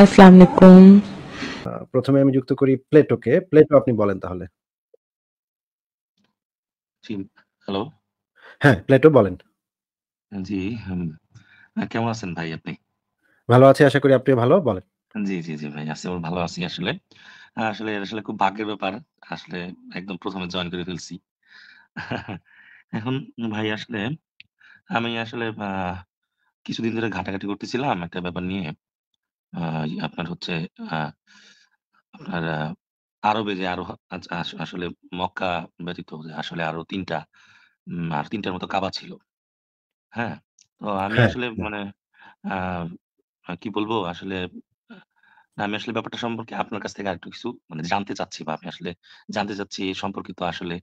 আসসালামু আলাইকুম প্রথমে আমি যুক্ত করি প্লেটোকে প্লেটো আপনি বলেন তাহলে জি হ্যালো হ্যাঁ প্লেটো বলেন জি কেমন আছেন ভাই আপনি ভালো আছি আশা করি আপনি ভালো বলেন জি জি জি ভাই আছি ভালো আছি আসলে আসলে আসলে খুব ভাগ্যের ব্যাপার আসলে একদম প্রথমে জয়েন করে ফেলছি এখন ভাই আসলে আমি আসলে কিছুদিন ধরে ঘাটাঘাটি করতেছিলাম একটা ব্যাপার নিয়ে আপনার হচ্ছে আহ, আপনার আরবে যে আরো আসলে মক্কা ব্যতীত আসলে আরো তিনটা আর তিনটার মতো কাবা ছিল। হ্যাঁ? তো আমি হ্যাঁ, আসলে হ্যাঁ। মানে কি বলবো আসলে আমি আসলে ব্যাপারটা সম্পর্কে আপনার কাছ থেকে আরেকটু কিছু মানে জানতে চাচ্ছি বা আমি আসলে জানতে চাচ্ছি সম্পর্কে সম্পর্কিত আসলে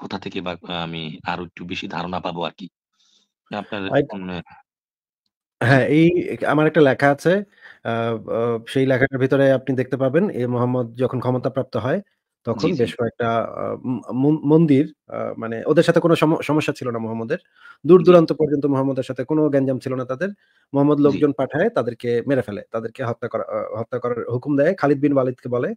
কোথা থেকে বা আমি আরো একটু বেশি ধারণা পাবো আর কি আপনার মানে হ্যাঁ, এই আমার একটা লেখা আছে। সেই লেখাটার ভিতরে আপনি দেখতে পাবেন এ মোহাম্মদ যখন ক্ষমতা প্রাপ্ত হয়, তখন বেশ কয়েকটা মন্দির মানে ওদের সাথে কোনো সম সমস্যা ছিল না মোহাম্মদের জি। দূর-দূরান্ত পর্যন্ত মোহাম্মদের সাথে কোনো গ্যাঞ্জাম ছিল না তাদের। মোহাম্মদ লোকজন পাঠায় তাদেরকে মেরে ফেলে। তাদেরকে হত্যা করা হত্যা করার হুকুম দেয়। খালিদ বিন ওয়ালিদকে বলে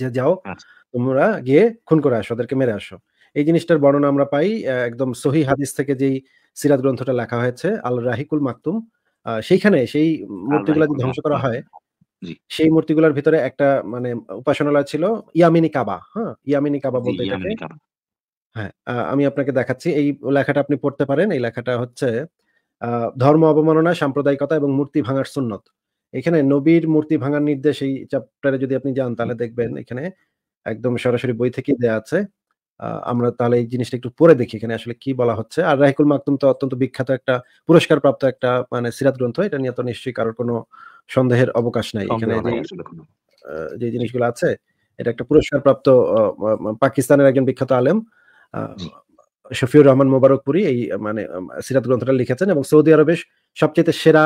যে, "যাও আচ্ছা। তোমরা গিয়ে খুন করে আসো, ওদেরকে মেরে আসো।" এই জিনিসটার বর্ণনা আমরা পাই একদম সহি হাদিস থেকে যেই সিরাত গ্রন্থটা লেখা হয়েছে আল রাহিকুল মাকতুম সেইখানে সেই মূর্তিগুলা যদি ধ্বংস করা হয় সেই মূর্তিগুলার ভিতরে একটা মানে উপাসনালয় ছিল ইয়ামিনি কাবা হ্যাঁ ইয়ামিনি কাবা বলতে হ্যাঁ আমি আপনাকে দেখাচ্ছি এই লেখাটা আপনি পড়তে পারেন এই লেখাটা হচ্ছে ধর্ম অবমাননা সাম্প্রদায়িকতা এবং মূর্তি ভাঙার সুন্নত এখানে নবীর মূর্তি ভাঙার নির্দেশ এই চ্যাপ্টারে যদি আপনি যান তাহলে দেখবেন এখানে একদম সরাসরি বই থেকে দেয়া আছে আমরা তাহলে এই জিনিসটা একটু পরে দেখি এখানে আসলে কি বলা হচ্ছে আর রাহিকুল মাকতুম তো অত্যন্ত বিখ্যাত একটা পুরস্কার প্রাপ্ত একটা মানে সিরাত গ্রন্থ এটা নিয়ে তো নিশ্চয়ই কারোর কোনো সন্দেহের অবকাশ নাই এখানে যে জিনিসগুলো আছে এটা একটা পুরস্কার প্রাপ্ত পাকিস্তানের একজন বিখ্যাত আলেম শফিউর রহমান মোবারকপুরি এই মানে সিরাত গ্রন্থটা লিখেছেন এবং সৌদি আরবের সবচেয়ে সেরা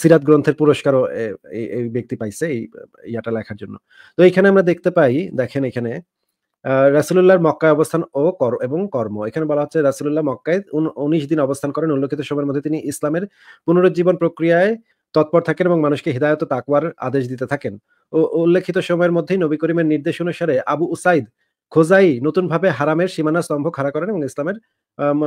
সিরাত গ্রন্থের পুরস্কারও এই ব্যক্তি পাইছে এই ইয়াটা লেখার জন্য তো এখানে আমরা দেখতে পাই দেখেন এখানে রাসুলুল্লাহর মক্কায় অবস্থান ও কর এবং কর্ম এখানে বলা হচ্ছে রাসুলুল্লাহ মক্কায় উনিশ দিন অবস্থান করেন উল্লেখিত সময়ের মধ্যে তিনি ইসলামের পুনরুজ্জীবন প্রক্রিয়ায় তৎপর থাকেন এবং মানুষকে হিদায়ত তাকওয়ার আদেশ দিতে থাকেন ও উল্লেখিত সময়ের মধ্যেই নবী করিমের নির্দেশ অনুসারে আবু উসাইদ খোজাই নতুনভাবে হারামের সীমানা স্তম্ভ খাড়া করেন এবং ইসলামের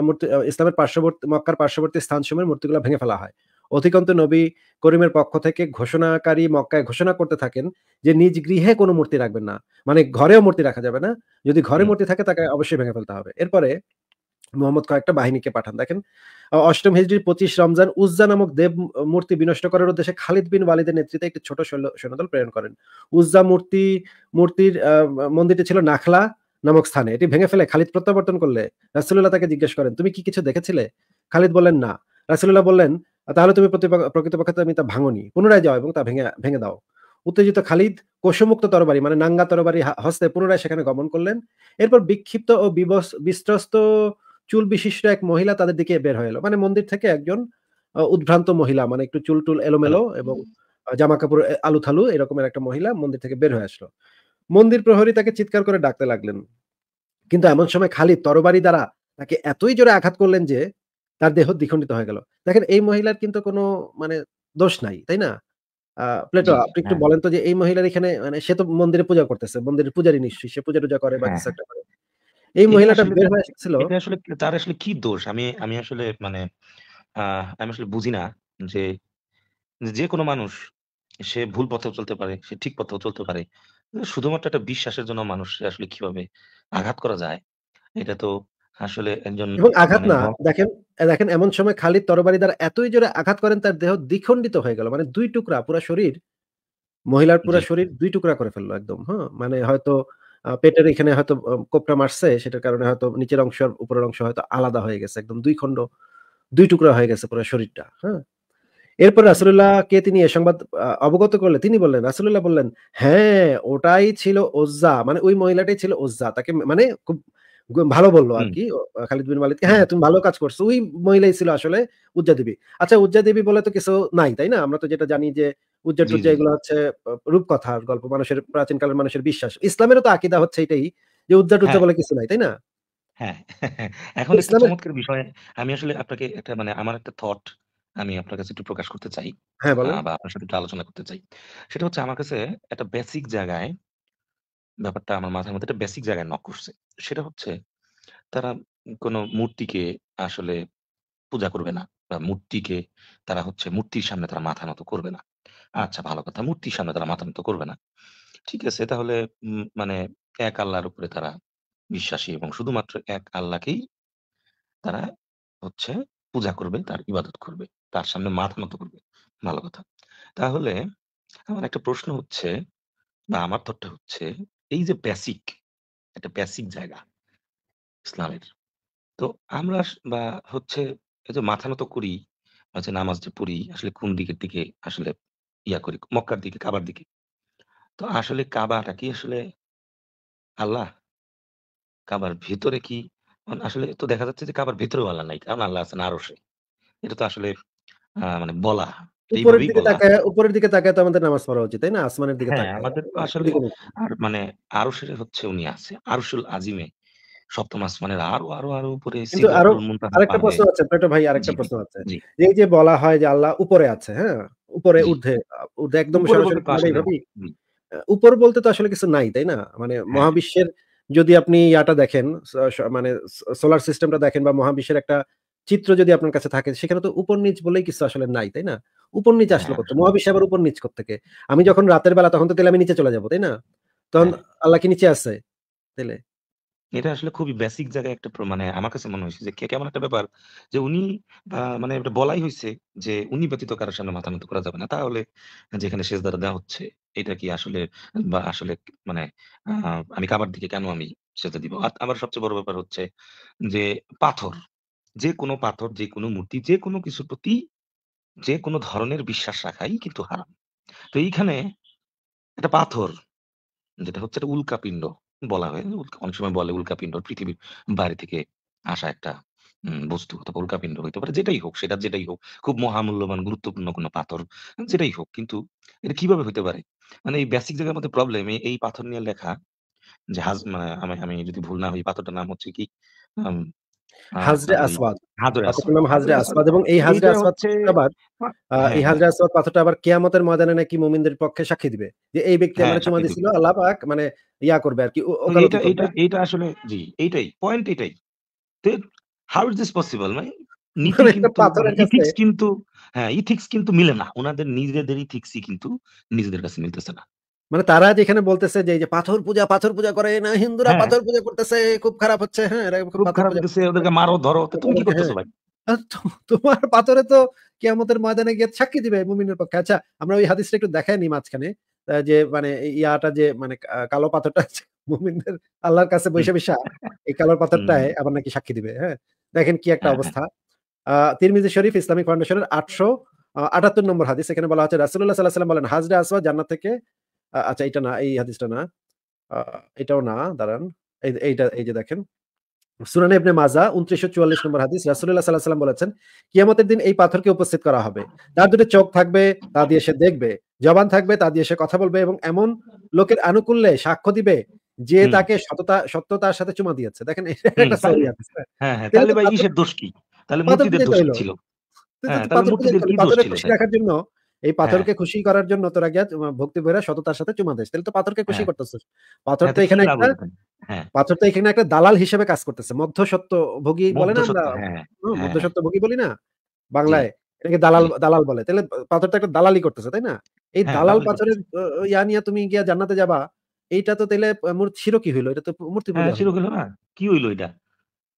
মূর্তি ইসলামের পার্শ্ববর্তী মক্কার পার্শ্ববর্তী স্থানসমূহের মূর্তিগুলো ভেঙে ফেলা হয় অধিকন্ত নবী করিমের পক্ষ থেকে ঘোষণাকারী মক্কায় ঘোষণা করতে থাকেন যে নিজ গৃহে কোনো মূর্তি রাখবেন না মানে ঘরেও মূর্তি রাখা যাবে না যদি ঘরে মূর্তি থাকে তাকে অবশ্যই ভেঙে ফেলতে হবে এরপরে মোহাম্মদ কয়েকটা বাহিনীকে পাঠান দেখেন অষ্টম হিজড়ির পঁচিশ রমজান উজ্জা নামক দেব মূর্তি বিনষ্ট করার উদ্দেশ্যে খালিদ বিন ওয়ালিদের নেতৃত্বে একটি ছোট সৈন্যদল প্রেরণ করেন উজ্জা মূর্তি মূর্তির মন্দিরটি ছিল নাখলা নামক স্থানে এটি ভেঙে ফেলে খালিদ প্রত্যাবর্তন করলে রাসুল্লাহ তাকে জিজ্ঞেস করেন তুমি কি কিছু দেখেছিলে খালিদ বলেন না রাসুল্লাহ বললেন তাহলে তুমি প্রকৃতপক্ষে তুমি তা ভাঙনি পুনরায় যাও এবং তা ভেঙে ভেঙে দাও উত্তেজিত খালিদ কোষমুক্ত তরবারি মানে নাঙ্গা তরবারি হস্তে পুনরায় সেখানে গমন করলেন এরপর বিক্ষিপ্ত ও বিস্ত্রস্ত চুল বিশিষ্ট এক মহিলা তাদের দিকে বের হয়ে এলো মানে মন্দির থেকে একজন উদ্ভ্রান্ত মহিলা মানে একটু চুল টুল এলোমেলো হ্যাঁ। এবং জামা কাপড় আলু থালু এরকমের একটা মহিলা মন্দির থেকে বের হয়ে আসলো মন্দির প্রহরী তাকে চিৎকার করে ডাকতে লাগলেন কিন্তু এমন সময় খালিদ তরবারি দ্বারা তাকে এতই জোরে আঘাত করলেন যে তার দেহ দ্বিখণ্ডিত হয়ে গেল দেখেন এই মহিলার কিন্তু কোনো মানে দোষ নাই তাই না প্লেটো আপনি একটু হ্যাঁ। বলেন তো যে এই মহিলার এখানে মানে সে তো মন্দিরে পূজা করতেছে মন্দিরের পূজারই নিশ্চয়ই সে পূজা টুজা করে বা হ্যাঁ। কিছু একটা করে এই মহিলাটা বের হয়ে এসেছিল আসলে তার আসলে কি দোষ আমি আমি আসলে মানে আমি আসলে বুঝি না যে যে কোনো মানুষ সে ভুল পথেও চলতে পারে সে ঠিক পথেও চলতে পারে শুধুমাত্র একটা বিশ্বাসের জন্য মানুষ আসলে কিভাবে আঘাত করা যায় এটা তো আসলে একজন এবং আঘাত মানে না দেখেন দেখেন এমন সময় খালিদ তরবারি দ্বারা এতই জোরে আঘাত করেন তার দেহ দ্বিখণ্ডিত হয়ে গেল মানে দুই টুকরা পুরো শরীর মহিলার পুরো শরীর দুই টুকরা করে ফেললো একদম হ্যাঁ মানে হয়তো পেটের এখানে হয়তো কোপটা মারছে সেটার কারণে হয়তো নিচের অংশ আর উপরের অংশ হয়তো আলাদা হয়ে গেছে একদম দুই খণ্ড দুই টুকরা হয়ে গেছে পুরো শরীরটা হ্যাঁ এরপর রাসুল্লাহ কে তিনি এ সংবাদ অবগত করলে তিনি বললেন রাসুল্লাহ বললেন হ্যাঁ ওটাই ছিল ওজ্জা মানে ওই মহিলাটাই ছিল ওজ্জা তাকে মানে খুব ভালো বললো আর কি খালিদ বিন মালিক হ্যাঁ তুমি ভালো কাজ করছো ওই মহিলাই ছিল আসলে উজ্জা দেবী আচ্ছা উজ্জা দেবী বলে তো কিছু নাই তাই না আমরা তো যেটা জানি যে উজ্জা টুজ্জা এগুলো হচ্ছে রূপকথার গল্প মানুষের প্রাচীনকালের মানুষের বিশ্বাস ইসলামেরও তো আকিদা হচ্ছে এটাই যে উজ্জা টুজ্জা হ্যাঁ। বলে কিছু নাই তাই না হ্যাঁ এখন একটা চমৎকার বিষয় আমি আসলে আপনাকে একটা মানে আমার একটা থট আমি আপনার কাছে একটু প্রকাশ করতে চাই হ্যাঁ বলো বা আপনার সাথে একটু আলোচনা করতে চাই সেটা হচ্ছে আমার কাছে একটা বেসিক জায়গায় ব্যাপারটা আমার মাথার মধ্যে একটা বেসিক জায়গায় নক করছে। সেটা হচ্ছে তারা কোনো মূর্তিকে আসলে পূজা করবে না। বা মূর্তিকে তারা হচ্ছে মূর্তির সামনে তারা মাথা নত করবে না। আচ্ছা ভালো কথা। মূর্তির সামনে তারা মাথা নত করবে না। ঠিক আছে তাহলে উম মানে এক আল্লাহর উপরে তারা বিশ্বাসী এবং শুধুমাত্র এক আল্লাহকেই তারা হচ্ছে পূজা করবে, তার ইবাদত করবে। তার সামনে মাথা নত করবে। ভালো কথা। তাহলে আমার একটা প্রশ্ন হচ্ছে বা আমার থটটা হচ্ছে এই যে প্যাসিক একটা প্যাসিক জায়গা ইসলামের। তো আমরা বা হচ্ছে এই যে মাথা মতো করি, হচ্ছে নামাজ যে পড়ি আসলে কোন দিকের দিকে আসলে ইয়া করি, মক্কার দিকে, কাবার দিকে। তো আসলে কাবাটা কি আসলে আল্লাহ? কাবার ভিতরে কি মানে আসলে তো দেখা যাচ্ছে যে কাবার ভিতরেও আল্লাহ নাই। কারণ আল্লাহ আছেন সে এটা তো আসলে মানে বলা। উপরের দিকে তাকায় উপরের দিকে তাকায় তো আমাদের নামাজ পড়া উচিত তাই না আসমানের দিকে হ্যাঁ, তাকায় আমাদের আসলে আর মানে আরো সেটা হচ্ছে উনি আছে আরশুল আজিমে সপ্তম আসমানের আরো আরো আরো উপরে আরেকটা প্রশ্ন আছে ভাই আরেকটা প্রশ্ন আছে এই যে বলা হয় যে আল্লাহ উপরে আছে হ্যাঁ উপরে ঊর্ধ্বে ঊর্ধ্বে একদম সরাসরি উপর বলতে তো আসলে কিছু নাই তাই না মানে হ্যাঁ। মহাবিশ্বের যদি আপনি ইয়াটা দেখেন মানে সোলার সিস্টেমটা দেখেন বা মহাবিশ্বের একটা চিত্র যদি আপনার কাছে থাকে সেখানে তো উপর নিচ বলেই কিছু আসলে নাই তাই না উপর নিচে আসলো করতে মহাবিশ্ব আবার উপর নিচ হ্যাঁ, হ্যাঁ। করতে আমি যখন রাতের বেলা তখন তো তাহলে আমি নিচে চলে যাবো তাই না তখন হ্যাঁ। আল্লাহ কি নিচে আসে তাহলে এটা আসলে খুবই বেসিক জায়গায় একটা মানে আমার কাছে মনে হয়েছে যে কেমন একটা ব্যাপার যে উনি মানে এটা বলাই হয়েছে যে উনি ব্যতীত কারোর সামনে মাথা নত করা যাবে না তাহলে যেখানে শেষ দ্বারা দেওয়া হচ্ছে এটা কি আসলে বা আসলে মানে আমি কাবার দিকে কেন আমি সেটা দিব আর আমার সবচেয়ে বড় ব্যাপার হচ্ছে যে পাথর যে কোনো পাথর যে কোনো মূর্তি যে কোনো কিছুর প্রতি যে কোনো ধরনের বিশ্বাস রাখাই কিন্তু হারাম। তো এইখানে একটা পাথর, যেটা হচ্ছে একটা উল্কাপিন্ড বলা হয়। উল্কা অনেক সময় বলে উল্কাপিন্ড পৃথিবীর বাইরে থেকে আসা একটা বস্তু অথবা উল্কাপিন্ড হইতে পারে। যেটাই হোক, সেটা যেটাই হোক। খুব মহামূল্যবান গুরুত্বপূর্ণ কোনো পাথর যেটাই হোক। কিন্তু এটা কিভাবে হইতে পারে? মানে এই বেসিক জায়গার মধ্যে প্রবলেম এই, পাথর নিয়ে লেখা যে হাজ মানে আমি আমি যদি ভুল না হই পাথরটার নাম হচ্ছে কি আচ্ছা, হাজরে আসওয়াদ নাম হাজরে আসওয়াদ এবং এই হাজরে আসওয়াদ আবার হ্যাঁ। এই হাজরে আসওয়াদ পাথরটা আবার কিয়ামতের ময়দানে নাকি মুমিনদের পক্ষে সাক্ষী দিবে যে এই ব্যক্তি হ্যাঁ, আমার চুমা দিছিল আল্লাহ পাক মানে ইয়া করবে আর কি এটা এটা আসলে জি এইটাই পয়েন্ট এটাই হাউ ইজ দিস পসিবল মানে, মানে, মানে কিন্তু হ্যাঁ ইথিক্স কিন্তু মিলে না ওনাদের নিজেদের ইথিক্সই কিন্তু নিজেদের কাছে মিলতেছে না মানে তারা যেখানে বলতেছে যে যে পাথর পূজা পাথর পূজা করে না হিন্দুরা হ্যাঁ। পাথর পূজা করতেছে খুব খারাপ হচ্ছে হ্যাঁ খুব খারাপ হচ্ছে ওদেরকে মারো ধরো তুমি কি হ্যাঁ। করতেছো ভাই তোমার পাথরে তো কিয়ামতের ময়দানে গিয়ে সাক্ষী দিবে মুমিনের পক্ষে আচ্ছা আমরা ওই হাদিসটা একটু দেখাই নি মাঝখানে যে মানে ইয়াটা যে মানে কালো পাথরটা মুমিনদের আল্লাহর কাছে বৈশে বৈশা এই কালো পাথরটায় আবার নাকি সাক্ষী দিবে হ্যাঁ দেখেন কি একটা হ্যাঁ, অবস্থা তিরমিজি শরীফ ইসলামিক ফাউন্ডেশনের আটশো আটাত্তর নম্বর হাদিস এখানে বলা হচ্ছে রাসুল্লাহ সাল্লাহ সাল্লাম বলেন হাজরা আসবা জান্নাত থেকে আচ্ছা এটা না এই হাদিসটা না এটাও না দাঁড়ান এইটা এই যে দেখেন ইবনে মাজা উনত্রিশশো চুয়াল্লিশ নম্বর হাদিস রাসুল্লাহ সাল্লাহ সাল্লাম বলেছেন কিয়ামতের দিন এই পাথরকে উপস্থিত করা হবে তার দুটো চোখ থাকবে তা দিয়ে সে দেখবে জবান থাকবে তা দিয়ে সে কথা বলবে এবং এমন লোকের আনুকূল্যে সাক্ষ্য দিবে যে তাকে সততা সত্যতার সাথে চুমা দিয়েছে দেখেন একটা হ্যাঁ? হ্যাঁ, হ্যাঁ। তাহলে ভাই দোষ কি তাহলে মুক্তিদের দোষ ছিল হ্যাঁ তাহলে মুক্তিদের কি দোষ ছিল জন্য এই হ্যাঁ। পাথরকে খুশি করার জন্য তোরা গিয়া ভক্তি ভরে সততার সাথে চুমা দেয় তাহলে তো পাথরকে খুশি হ্যাঁ। করতেছিস পাথর তো এখানে একটা হ্যাঁ। পাথর তো এখানে একটা দালাল হিসেবে কাজ করতেছে মধ্য সত্য ভোগী বলে না আমরা মধ্য সত্য ভোগী বলি না বাংলায় এটাকে দালাল দালাল বলে তাহলে পাথর তো একটা দালালি করতেছে তাই না এই দালাল পাথরের ইয়া নিয়ে তুমি গিয়া জান্নাতে যাবা এইটা তো তাহলে মূর্তি শিরকি হইলো এটা তো মূর্তি শিরকি হলো না কি হইলো এটা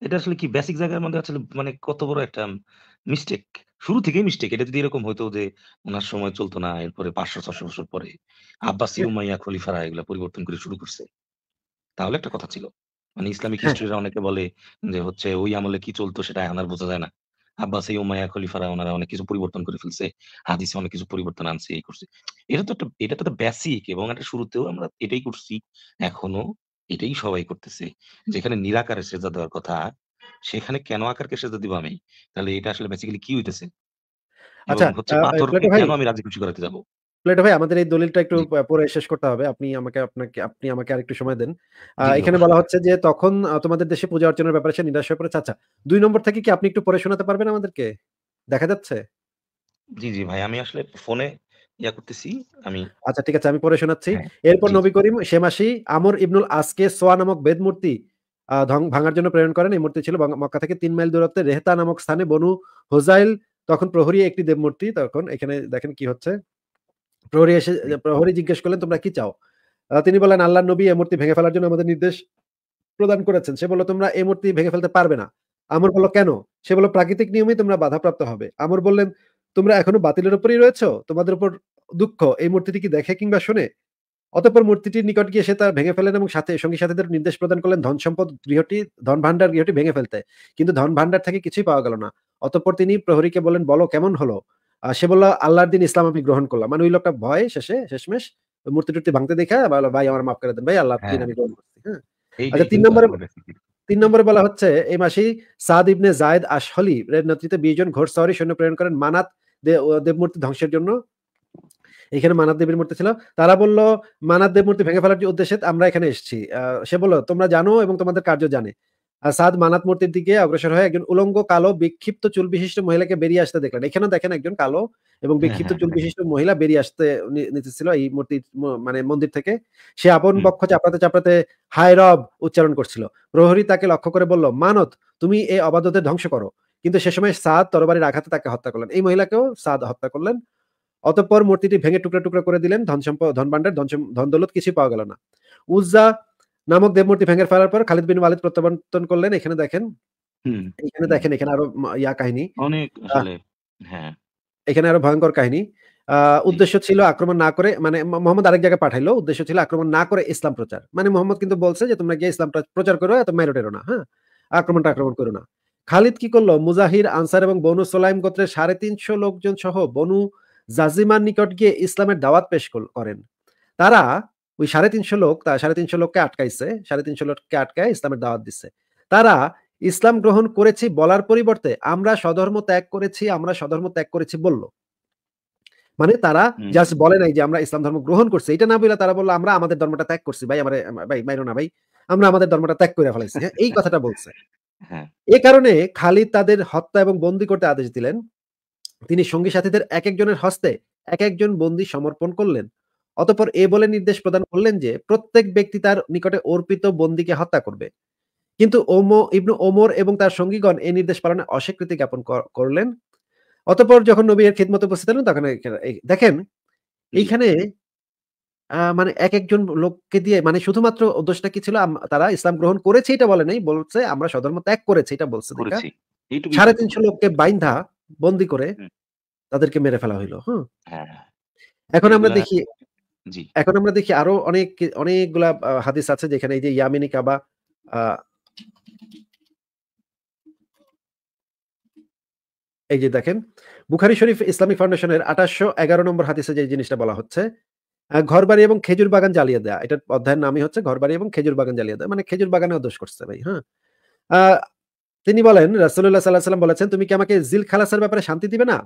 এটা আসলে কি বেসিক জায়গার মধ্যে আসলে মানে কত বড় একটা মিস্টেক শুরু থেকেই মিস্টেক এটা যদি এরকম হতো যে ওনার সময় চলতো না এরপরে পাঁচশো ছশো বছর পরে আব্বাস উমাইয়া খলিফারা এগুলো পরিবর্তন করে শুরু করছে তাহলে একটা কথা ছিল মানে ইসলামিক হিস্ট্রিরা হ্যাঁ। অনেকে বলে যে হচ্ছে ওই আমলে কি চলতো সেটা এখন বোঝা যায় না আব্বাসি উমাইয়া খলিফারা ওনারা অনেক কিছু পরিবর্তন করে ফেলছে হাদিসে অনেক কিছু পরিবর্তন আনছে এই করছে এটা তো একটা এটা তো একটা বেসিক এবং একটা শুরুতেও আমরা এটাই করছি এখনো এটাই সবাই করতেছে যেখানে নিরাকারে সেজা দেওয়ার কথা সেখানে কেন আকারকে সেজদা দিব আমি তাহলে এটা আসলে বেসিক্যালি কি হইতেছে আচ্ছা কেন আমি রাজি করাতে যাব ভাই আমাদের এই দলিলটা একটু পরে শেষ করতে হবে আপনি আমাকে আপনাকে আপনি আমাকে আরেকটু সময় দেন এখানে বলা হচ্ছে যে তখন তোমাদের দেশে পূজা অর্চনার ব্যাপারে সে নিরাশ হয়ে আচ্ছা, দুই নম্বর থেকে কি আপনি একটু পরে শোনাতে পারবেন আমাদেরকে দেখা যাচ্ছে জি জি ভাই আমি আসলে ফোনে ইয়া করতেছি আমি আচ্ছা ঠিক আছে আমি পরে শোনাচ্ছি হ্যাঁ, এরপর নবী করিম শেমাসি আমর ইবনুল আজকে সোয়া নামক বেদমূর্তি ভাঙার জন্য প্রেরণ করেন এই মূর্তি ছিল মক্কা থেকে তিন মাইল দূরত্বে রেহতা নামক স্থানে বনু হোজাইল তখন প্রহরী একটি দেবমূর্তি তখন এখানে দেখেন কি হচ্ছে প্রহরী এসে প্রহরী জিজ্ঞেস করলেন তোমরা কি চাও তিনি বলেন আল্লাহ নবী এই মূর্তি ভেঙে ফেলার জন্য আমাদের নির্দেশ প্রদান করেছেন সে বলল তোমরা এই মূর্তি ভেঙে ফেলতে পারবে না আমর বলল কেন সে বলল প্রাকৃতিক নিয়মে তোমরা বাধাপ্রাপ্ত হবে আমর বললেন তোমরা এখনো বাতিলের উপরেই রয়েছ তোমাদের উপর দুঃখ এই মূর্তিটি কি দেখে কিংবা শুনে অতপর মূর্তিটির নিকট গিয়ে সে তার ভেঙে ফেলেন এবং সাথে সঙ্গী সাথীদের নির্দেশ প্রদান করলেন ধন সম্পদ গৃহটি ধন ভাণ্ডার গৃহটি ভেঙে ফেলতে কিন্তু ধন ভাণ্ডার থেকে কিছুই পাওয়া গেল না অতপর তিনি প্রহরীকে বলেন বলো কেমন হলো সে বলল আল্লাহর দিন ইসলাম আমি গ্রহণ করলাম মানে ওই লোকটা ভয় শেষে শেষমেশ মূর্তি টুর্তি ভাঙতে দেখা বলো ভাই আমার মাফ করে দেন ভাই আল্লাহ হ্যাঁ। দিন আমি গ্রহণ করছি হ্যাঁ আচ্ছা তিন নম্বরে তিন নম্বরে বলা হচ্ছে এই মাসেই সাদ ইবনে জায়দ আশহলি নেতৃত্বে বিশ জন ঘোড় সওয়ারি সৈন্য প্রেরণ করেন মানাত দেবমূর্তি ধ্বংসের জন্য এখানে মানাব দেবীর মূর্তি ছিল তারা বলল মানাব দেব মূর্তি ভেঙে ফেলার উদ্দেশ্যে আমরা এখানে এসেছি সে বলল তোমরা জানো এবং তোমাদের কার্য জানে আর সাদ মানাত মূর্তির দিকে অগ্রসর হয় একজন উলঙ্গ কালো বিক্ষিপ্ত চুল বিশিষ্ট মহিলাকে বেরিয়ে আসতে দেখলেন এখানে দেখেন একজন কালো এবং হ্যাঁ, বিক্ষিপ্ত হ্যাঁ, হ্যাঁ। চুল বিশিষ্ট মহিলা বেরিয়ে আসতে নিতেছিল এই মূর্তি মানে মন্দির থেকে সে আপন পক্ষ চাপাতে চাপাতে হায় রব উচ্চারণ করছিল প্রহরী তাকে লক্ষ্য করে বলল মানত তুমি এই অবাধ্যতে ধ্বংস করো কিন্তু সে সময় সাদ তরবারির আঘাতে তাকে হত্যা করলেন এই মহিলাকেও সাদ হত্যা করলেন অতঃপর মূর্তিটি ভেঙে টুকরা টুকরা করে দিলেন ধন সম্পদ ধন ভান্ডার ধন দৌলত কিছুই পাওয়া গেল না উজ্জা নামক দেবমূর্তি ভেঙে ফেলার পর খালিদ বিন ওয়ালিদ প্রত্যাবর্তন করলেন এখানে দেখেন এখানে দেখেন এখানে আরো ইয়া কাহিনী অনেক হ্যাঁ এখানে আরো ভয়ঙ্কর কাহিনী উদ্দেশ্য ছিল আক্রমণ না করে মানে মোহাম্মদ আরেক জায়গায় পাঠাইলো উদ্দেশ্য ছিল আক্রমণ না করে ইসলাম প্রচার মানে মোহাম্মদ কিন্তু বলছে যে তোমরা গিয়ে ইসলাম প্রচার করো এত মেরো টেরো না হ্যাঁ আক্রমণটা আক্রমণ করো না খালিদ কি করলো মুজাহির আনসার এবং বনু সোলাইম গোত্রের সাড়ে তিনশো লোকজন সহ বনু আহ জাজিমার নিকট গিয়ে ইসলামের দাওয়াত পেশ করেন তারা ওই সাড়ে তিনশো লোক তা সাড়ে তিনশো লোককে আটকাইছে সাড়ে তিনশো লোককে আটকায় ইসলামের দাওয়াত দিচ্ছে তারা ইসলাম গ্রহণ করেছি বলার পরিবর্তে আমরা সধর্ম ত্যাগ করেছি আমরা সধর্ম ত্যাগ করেছি বলল মানে তারা জাস্ট বলে নাই যে আমরা ইসলাম ধর্ম গ্রহণ করছি এটা না বলে তারা বললো আমরা আমাদের ধর্মটা ত্যাগ করছি ভাই আমরা ভাই মাইরো না ভাই আমরা আমাদের ধর্মটা ত্যাগ করে ফেলাইছি হ্যাঁ, এই কথাটা বলছে হ্যাঁ। এ কারণে খালিদ তাদের হত্যা এবং বন্দি করতে আদেশ দিলেন তিনি সঙ্গী সাথীদের এক একজনের হস্তে এক একজন বন্দি সমর্পণ করলেন অতপর এ বলে নির্দেশ প্রদান করলেন যে প্রত্যেক ব্যক্তি তার নিকটে অর্পিত বন্দিকে হত্যা করবে কিন্তু ওমো ইবনু ওমর এবং তার সঙ্গীগণ এই নির্দেশ পালনে অস্বীকৃতি জ্ঞাপন করলেন অতপর যখন নবীর খিদমত উপস্থিত হলেন তখন দেখেন এইখানে মানে এক একজন লোককে দিয়ে মানে শুধুমাত্র উদ্দেশ্যটা কি ছিল তারা ইসলাম গ্রহণ করেছে এটা বলে নাই বলছে আমরা সধর্ম ত্যাগ করেছে এটা বলছে সাড়ে তিনশো লোককে বাইন্ধা বন্দি করে তাদেরকে মেরে ফেলা হইলো হ্যাঁ এখন আমরা দেখি এখন আমরা দেখি আরো অনেক অনেকগুলা হাদিস আছে যেখানে এই যে ইয়ামিনী কাবা এই যে দেখেন বুখারি শরীফ ইসলামিক ফাউন্ডেশনের আঠাশশো এগারো নম্বর হাদিসে যে জিনিসটা বলা হচ্ছে ঘর বাড়ি এবং খেজুর বাগান জ্বালিয়ে দেয়া এটা অধ্যায়ের নামই হচ্ছে ঘর বাড়ি এবং খেজুর বাগান জ্বালিয়ে দেয় মানে খেজুর বাগানে দোষ করছে ভাই হ্যাঁ তিনি বলেন রাসুল্লাহ সাল্লাহ সাল্লাম বলেছেন তুমি কি আমাকে জিল খালাসার ব্যাপারে শান্তি দিবে না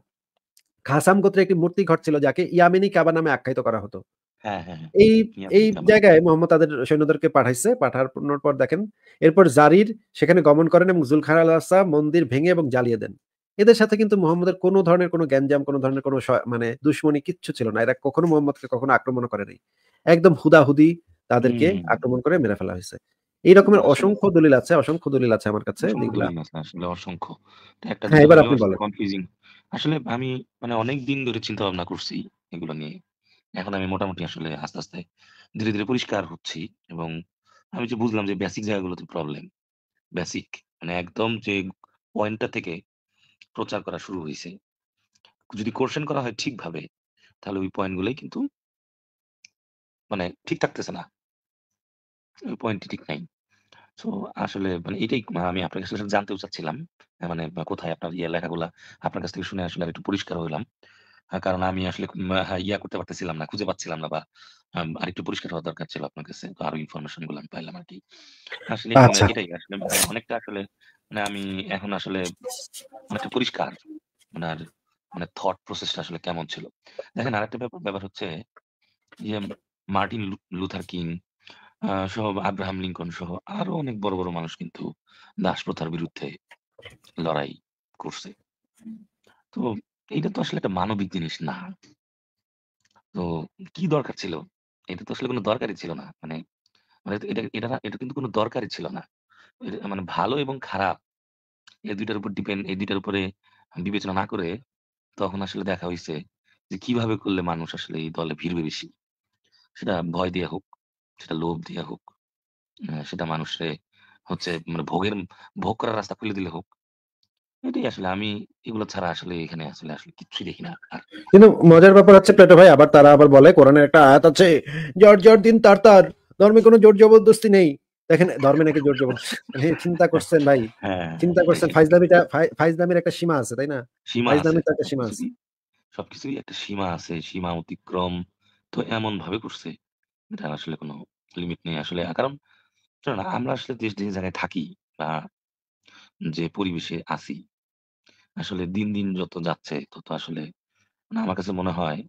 খাসাম গোত্রে একটি মূর্তি ঘর ছিল যাকে ইয়ামিনি কাবা নামে আখ্যায়িত করা হতো হ্যাঁ, হ্যাঁ, হ্যাঁ। এই এই জায়গায় মোহাম্মদ তাদের সৈন্যদেরকে পাঠাইছে পাঠানোর পর দেখেন এরপর জারির সেখানে গমন করেন এবং মন্দির ভেঙে এবং জ্বালিয়ে দেন এদের সাথে কিন্তু মোহাম্মদের কোনো ধরনের কোনো গ্যাঞ্জাম কোনো ধরনের কোনো মানে দুশ্মনী কিচ্ছু ছিল না এরা কখনো মোহাম্মদকে কখনো আক্রমণ করে নাই একদম হুদাহুদি তাদেরকে আক্রমণ করে মেরে ফেলা হয়েছে এই রকমের অসংখ্য দলিল আছে অসংখ্য দলিল আছে আমার কাছে আসলে অসংখ্য একটা হ্যাঁ এবার আপনি বলেন কনফিউজিং আসলে আমি মানে অনেক দিন ধরে চিন্তা ভাবনা করছি এগুলো নিয়ে এখন আমি মোটামুটি আসলে আস্তে আস্তে ধীরে ধীরে পরিষ্কার হচ্ছি এবং আমি যে বুঝলাম যে বেসিক জায়গাগুলোতে প্রবলেম বেসিক মানে একদম যে পয়েন্টটা থেকে প্রচার করা শুরু হয়েছে যদি কোশ্চেন করা হয় ঠিকভাবে তাহলে ওই পয়েন্টগুলোই কিন্তু মানে ঠিক থাকতেছে না ওই পয়েন্টটি ঠিক নাই তো আসলে মানে এটাই আমি আপনার কাছে থেকে জানতেও চাচ্ছিলাম। মানে কোথায় আপনার ইয়ে লেখাগুলা আপনার কাছ থেকে শুনে আসলে একটু পরিষ্কার হইলাম। কারণ আমি আসলে ইয়া করতে পারতেছিলাম না, খুঁজে পাচ্ছিলাম না বা আর আরেকটু পরিষ্কার হওয়া দরকার ছিল আপনার কাছে। আরো ইনফরমেশন গুলো আমি পাইলাম কি আসলে মানে আচ্ছা। এটাই আসলে মানে অনেকটা আসলে মানে আমি এখন আসলে অনেকটা পরিষ্কার। মানে আর মানে থট প্রসেসটা আসলে কেমন ছিল। দেখেন আরেকটা ব্যাপার, ব্যাপার হচ্ছে যে মার্টিন লু লুথার কিং সহ আব্রাহাম লিঙ্কন সহ আরো অনেক বড়, বড় মানুষ কিন্তু দাস প্রথার বিরুদ্ধে লড়াই করছে। তো এইটা তো আসলে একটা মানবিক জিনিস না। তো কি দরকার ছিল? এটা তো আসলে কোনো দরকারই ছিল না। মানে মানে এটা এটা না এটা কিন্তু কোনো দরকারই ছিল না। এটা মানে ভালো এবং খারাপ এই দুইটার উপর ডিপেন্ড এই দুইটার উপরে বিবেচনা না করে তখন আসলে দেখা হইছে যে কিভাবে করলে মানুষ আসলে এই দলে ভিড়বে বেশি। সেটা ভয় দিয়ে হোক সেটা লোভ দিয়া হোক সেটা মানুষে হচ্ছে মানে ভোগের ভোগ করার রাস্তা খুলে দিলে হোক এটাই আসলে আমি এগুলো ছাড়া আসলে এখানে আসলে আসলে কিছুই দেখি না কিন্তু মজার ব্যাপার হচ্ছে প্লেটো ভাই আবার তারা আবার বলে কোরআনের একটা আয়াত আছে জর জর দিন তার তার ধর্মে কোনো জোর জবরদস্তি নেই দেখেন ধর্মে নাকি জোর জবরদস্তি মানে চিন্তা করছেন ভাই হ্যাঁ, চিন্তা করছেন হ্যাঁ। ফাইজলামিটা ফাইজলামির একটা সীমা আছে তাই না ফাইজলামির একটা সীমা আছে সবকিছুই একটা সীমা আছে সীমা অতিক্রম তো এমন ভাবে করছে এটা আসলে কোনো লিমিট নেই আসলে কারণ শোনো না আমরা আসলে যে যে জায়গায় থাকি বা যে পরিবেশে আসি আসলে দিন দিন যত যাচ্ছে তত আসলে মানে আমার কাছে মনে হয়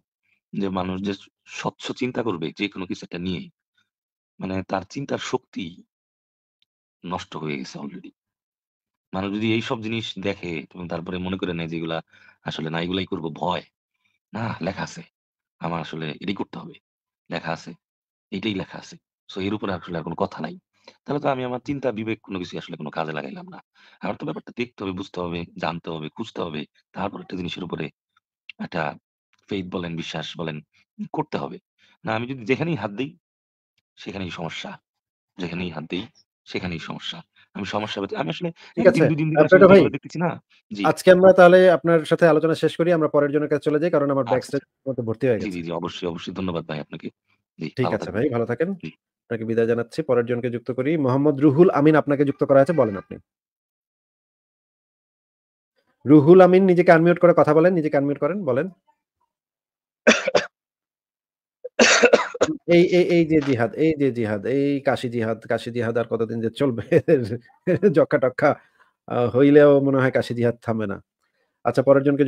যে মানুষ যে স্বচ্ছ চিন্তা করবে যে কোনো কিছু একটা নিয়ে মানে তার চিন্তার শক্তি নষ্ট হয়ে গেছে অলরেডি মানুষ যদি এইসব জিনিস দেখে এবং তারপরে মনে করে নেয় যেগুলা আসলে না এগুলাই করবো ভয় না লেখা আছে আমার আসলে এটাই করতে হবে লেখা আছে এটাই লেখা আছে সো এর উপরে আসলে আর কোনো কথা নাই তাহলে তো আমি আমার চিন্তা বিবেক কোনো কিছু আসলে কোনো কাজে লাগাইলাম না আমার তো ব্যাপারটা দেখতে হবে বুঝতে হবে জানতে হবে খুঁজতে হবে তারপর একটা জিনিসের উপরে একটা ফেইথ বলেন বিশ্বাস বলেন করতে হবে না আমি যদি যেখানেই হাত দিই সেখানেই সমস্যা যেখানেই হাত দিই সেখানেই সমস্যা আমি সমস্যা আমি আসলে ঠিক আছে দেখতেছি না আজকে আমরা তাহলে আপনার সাথে আলোচনা শেষ করি আমরা পরের জনের কাছে চলে যাই কারণ আমার আচ্ছা। ব্যাকস্টেজ মধ্যে ভর্তি হয়ে গেছে জি জি অবশ্যই অবশ্যই ধন্যবাদ ভাই আপনাকে ঠিক আছে ভাই ভালো থাকেন আপনাকে বিদায় জানাচ্ছি পরের জনকে যুক্ত করি মোহাম্মদ রুহুল আমিন আপনাকে যুক্ত করা আছে বলেন আপনি রুহুল আমিন নিজেকে আনমিউট করে কথা বলেন নিজেকে আনমিউট করেন বলেন এই এই এই যে জিহাদ এই যে জিহাদ এই কাশি জিহাদ কাশি জিহাদ আর কতদিন যে চলবে জক্কা টক্কা হইলেও মনে হয় কাশি জিহাদ থামে না আচ্ছা পরের জনকে